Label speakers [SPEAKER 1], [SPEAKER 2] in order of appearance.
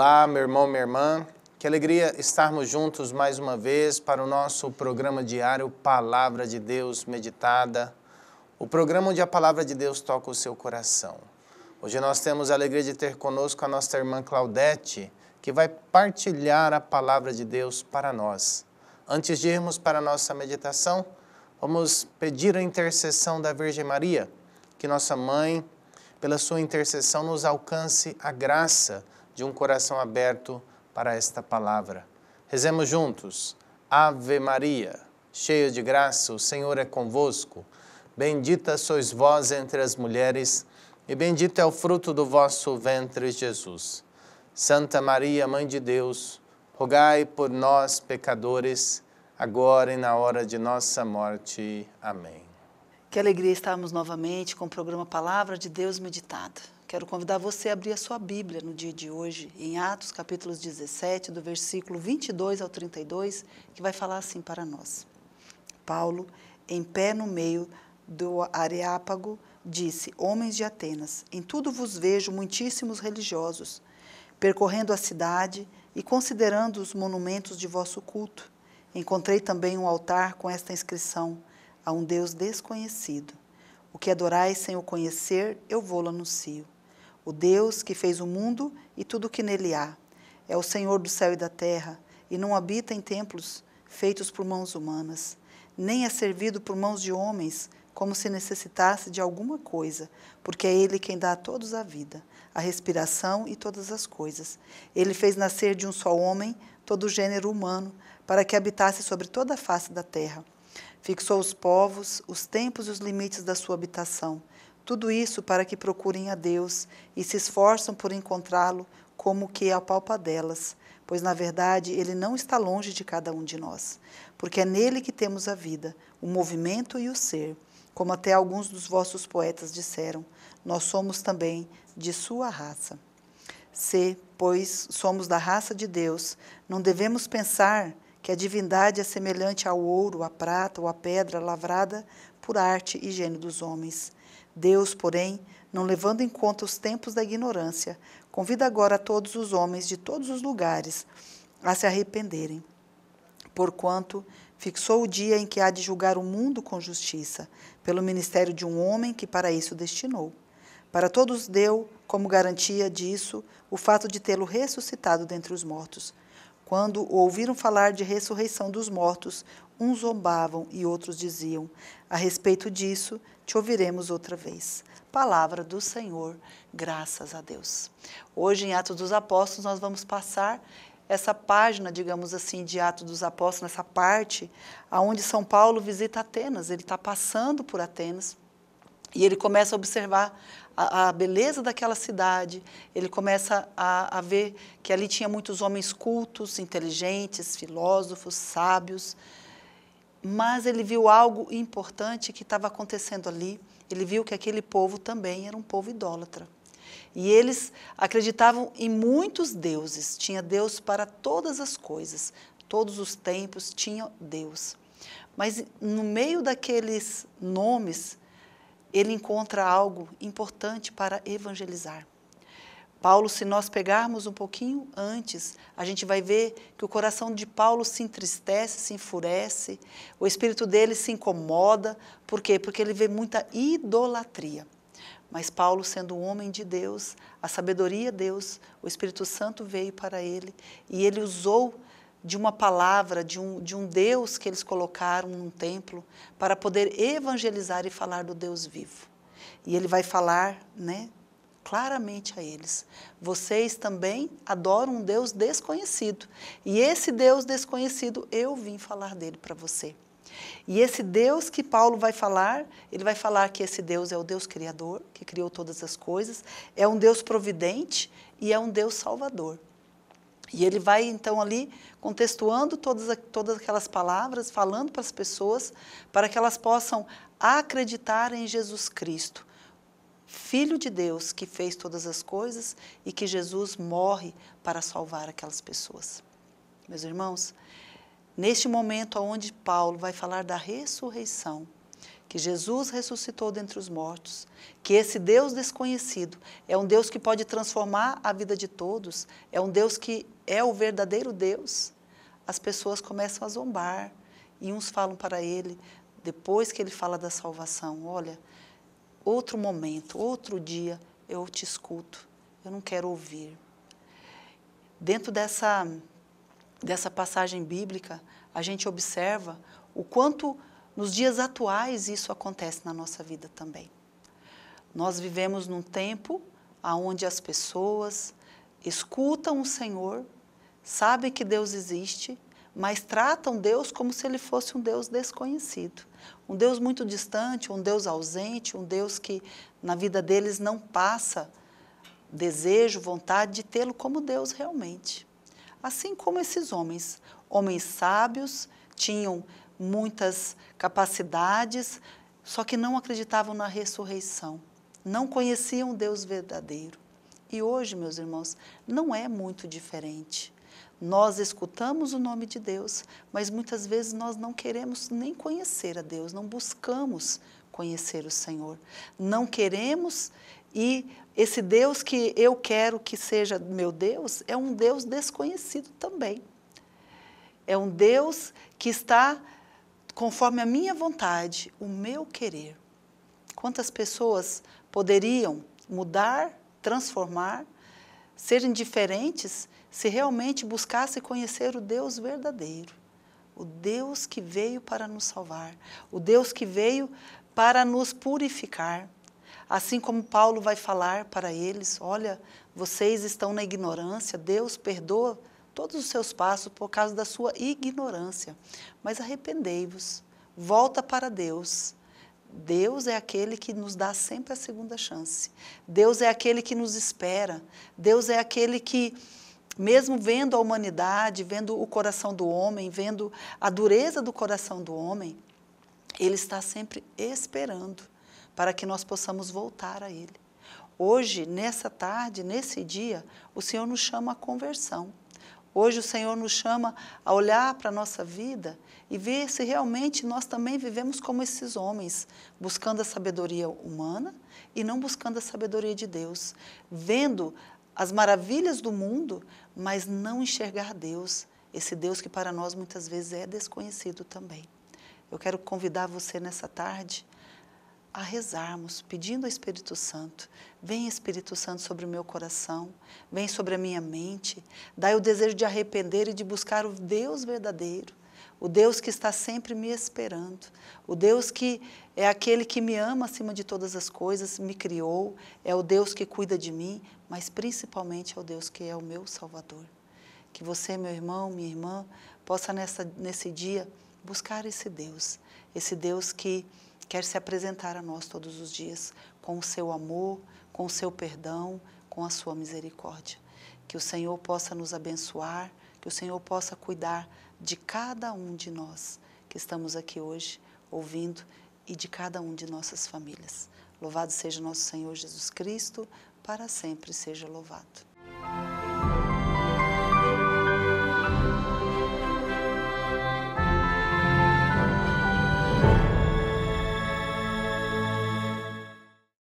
[SPEAKER 1] Olá, meu irmão, minha irmã. Que alegria estarmos juntos mais uma vez para o nosso programa diário Palavra de Deus Meditada, o programa onde a palavra de Deus toca o seu coração. Hoje nós temos a alegria de ter conosco a nossa irmã Claudete, que vai partilhar a palavra de Deus para nós. Antes de irmos para a nossa meditação, vamos pedir a intercessão da Virgem Maria, que nossa mãe, pela sua intercessão, nos alcance a graça de um coração aberto para esta palavra. Rezemos juntos. Ave Maria, cheia de graça, o Senhor é convosco. Bendita sois vós entre as mulheres, e bendito é o fruto do vosso ventre, Jesus. Santa Maria, Mãe de Deus, rogai por nós, pecadores, agora e na hora de nossa morte. Amém. Que alegria
[SPEAKER 2] estarmos novamente com o programa Palavra de Deus Meditada. Quero convidar você a abrir a sua Bíblia no dia de hoje, em Atos capítulos 17, do versículo 22 ao 32, que vai falar assim para nós. Paulo, em pé no meio do Areápago, disse: Homens de Atenas, em tudo vos vejo muitíssimos religiosos, percorrendo a cidade e considerando os monumentos de vosso culto. Encontrei também um altar com esta inscrição: A um Deus desconhecido. O que adorais sem o conhecer, eu vou-lo anuncio o Deus que fez o mundo e tudo o que nele há. É o Senhor do céu e da terra, e não habita em templos feitos por mãos humanas, nem é servido por mãos de homens, como se necessitasse de alguma coisa, porque é Ele quem dá a todos a vida, a respiração e todas as coisas. Ele fez nascer de um só homem todo o gênero humano, para que habitasse sobre toda a face da terra. Fixou os povos, os tempos e os limites da sua habitação tudo isso para que procurem a Deus e se esforçam por encontrá-lo como que é a palpa delas, pois na verdade ele não está longe de cada um de nós, porque é nele que temos a vida, o movimento e o ser, como até alguns dos vossos poetas disseram, nós somos também de sua raça. Se, pois, somos da raça de Deus, não devemos pensar que a divindade é semelhante ao ouro, à prata ou à pedra lavrada por arte e gênio dos homens. Deus, porém, não levando em conta os tempos da ignorância, convida agora todos os homens de todos os lugares a se arrependerem, porquanto fixou o dia em que há de julgar o mundo com justiça, pelo ministério de um homem que para isso destinou. Para todos deu, como garantia disso, o fato de tê-lo ressuscitado dentre os mortos. Quando ouviram falar de ressurreição dos mortos, uns zombavam e outros diziam: A respeito disso, te ouviremos outra vez. Palavra do Senhor, graças a Deus. Hoje, em Atos dos Apóstolos, nós vamos passar essa página, digamos assim, de Atos dos Apóstolos, nessa parte aonde São Paulo visita Atenas. Ele está passando por Atenas e ele começa a observar a, a beleza daquela cidade, ele começa a, a ver que ali tinha muitos homens cultos, inteligentes, filósofos, sábios, mas ele viu algo importante que estava acontecendo ali. Ele viu que aquele povo também era um povo idólatra. E eles acreditavam em muitos deuses. Tinha Deus para todas as coisas. Todos os tempos tinha Deus. Mas no meio daqueles nomes ele encontra algo importante para evangelizar. Paulo, se nós pegarmos um pouquinho antes, a gente vai ver que o coração de Paulo se entristece, se enfurece, o espírito dele se incomoda. Por quê? Porque ele vê muita idolatria. Mas Paulo, sendo um homem de Deus, a sabedoria de Deus, o Espírito Santo veio para ele e ele usou de uma palavra, de um, de um Deus que eles colocaram num templo para poder evangelizar e falar do Deus vivo. E ele vai falar, né, claramente a eles: vocês também adoram um Deus desconhecido. E esse Deus desconhecido, eu vim falar dele para você. E esse Deus que Paulo vai falar, ele vai falar que esse Deus é o Deus criador, que criou todas as coisas, é um Deus providente e é um Deus salvador. E ele vai então ali contextuando todas, todas aquelas palavras, falando para as pessoas, para que elas possam acreditar em Jesus Cristo, Filho de Deus que fez todas as coisas e que Jesus morre para salvar aquelas pessoas. Meus irmãos, neste momento onde Paulo vai falar da ressurreição, que Jesus ressuscitou dentre os mortos, que esse Deus desconhecido é um Deus que pode transformar a vida de todos, é um Deus que é o verdadeiro Deus, as pessoas começam a zombar e uns falam para ele, depois que ele fala da salvação: Olha, outro momento, outro dia eu te escuto, eu não quero ouvir. Dentro dessa, dessa passagem bíblica, a gente observa o quanto nos dias atuais, isso acontece na nossa vida também. Nós vivemos num tempo onde as pessoas escutam o Senhor, sabem que Deus existe, mas tratam Deus como se ele fosse um Deus desconhecido, um Deus muito distante, um Deus ausente, um Deus que na vida deles não passa desejo, vontade de tê-lo como Deus realmente. Assim como esses homens, homens sábios, tinham muitas capacidades, só que não acreditavam na ressurreição, não conheciam o Deus verdadeiro. E hoje, meus irmãos, não é muito diferente. Nós escutamos o nome de Deus, mas muitas vezes nós não queremos nem conhecer a Deus, não buscamos conhecer o Senhor. Não queremos e esse Deus que eu quero que seja meu Deus é um Deus desconhecido também. É um Deus que está conforme a minha vontade, o meu querer. Quantas pessoas poderiam mudar, transformar, serem diferentes se realmente buscasse conhecer o Deus verdadeiro, o Deus que veio para nos salvar, o Deus que veio para nos purificar. Assim como Paulo vai falar para eles: olha, vocês estão na ignorância, Deus perdoa todos os seus passos por causa da sua ignorância. Mas arrependei-vos, volta para Deus. Deus é aquele que nos dá sempre a segunda chance. Deus é aquele que nos espera. Deus é aquele que, mesmo vendo a humanidade, vendo o coração do homem, vendo a dureza do coração do homem, ele está sempre esperando para que nós possamos voltar a Ele. Hoje, nessa tarde, nesse dia, o Senhor nos chama à conversão. Hoje o Senhor nos chama a olhar para a nossa vida e ver se realmente nós também vivemos como esses homens, buscando a sabedoria humana e não buscando a sabedoria de Deus, vendo as maravilhas do mundo, mas não enxergar Deus, esse Deus que para nós muitas vezes é desconhecido também. Eu quero convidar você nessa tarde a rezarmos, pedindo ao Espírito Santo: Vem, Espírito Santo, sobre o meu coração, vem sobre a minha mente, dai o desejo de arrepender e de buscar o Deus verdadeiro, o Deus que está sempre me esperando, o Deus que é aquele que me ama acima de todas as coisas, me criou, é o Deus que cuida de mim, mas principalmente é o Deus que é o meu Salvador. Que você, meu irmão, minha irmã, possa nessa, nesse dia buscar esse Deus, esse Deus que quer se apresentar a nós todos os dias com o seu amor, com o seu perdão, com a sua misericórdia. Que o Senhor possa nos abençoar, que o Senhor possa cuidar de cada um de nós que estamos aqui hoje ouvindo e de cada um de nossas famílias. Louvado seja nosso Senhor Jesus Cristo, para sempre seja louvado.